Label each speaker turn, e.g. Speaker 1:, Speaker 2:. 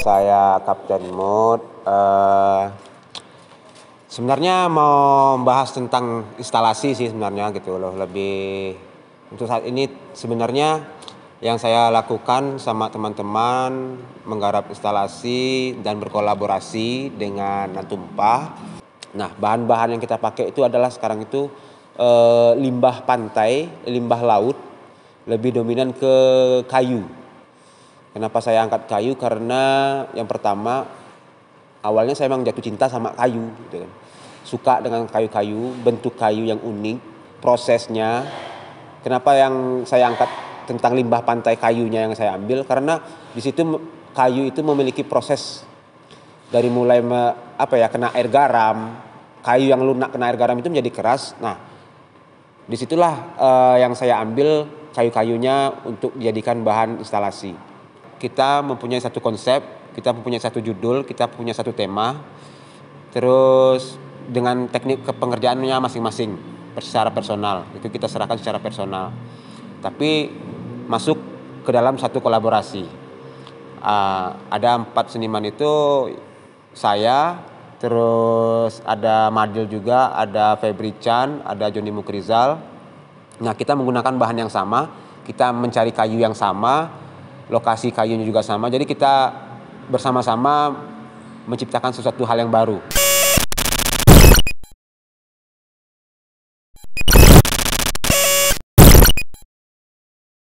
Speaker 1: Saya Kapten Mood. Uh, eh, sebenarnya mau membahas tentang instalasi sih sebenarnya gitu loh. Lebih untuk saat ini sebenarnya yang saya lakukan sama teman-teman menggarap instalasi dan berkolaborasi dengan Nantumpah. Nah, bahan-bahan yang kita pakai itu adalah sekarang itu e, limbah pantai, limbah laut, lebih dominan ke kayu. Kenapa saya angkat kayu? Karena yang pertama awalnya saya memang jatuh cinta sama kayu, gitu kan. suka dengan kayu-kayu, bentuk kayu yang unik, prosesnya. Kenapa yang saya angkat tentang limbah pantai kayunya yang saya ambil? Karena di situ kayu itu memiliki proses dari mulai me, apa ya kena air garam, kayu yang lunak kena air garam itu menjadi keras. Nah, disitulah uh, yang saya ambil kayu-kayunya untuk dijadikan bahan instalasi kita mempunyai satu konsep, kita mempunyai satu judul, kita punya satu tema. Terus dengan teknik kepengerjaannya masing-masing secara personal. Itu kita serahkan secara personal. Tapi masuk ke dalam satu kolaborasi. Uh, ada empat seniman itu saya, terus ada Madil juga, ada Febri Chan, ada Joni Mukrizal. Nah kita menggunakan bahan yang sama, kita mencari kayu yang sama, lokasi kayunya juga sama. Jadi kita bersama-sama menciptakan sesuatu hal yang baru.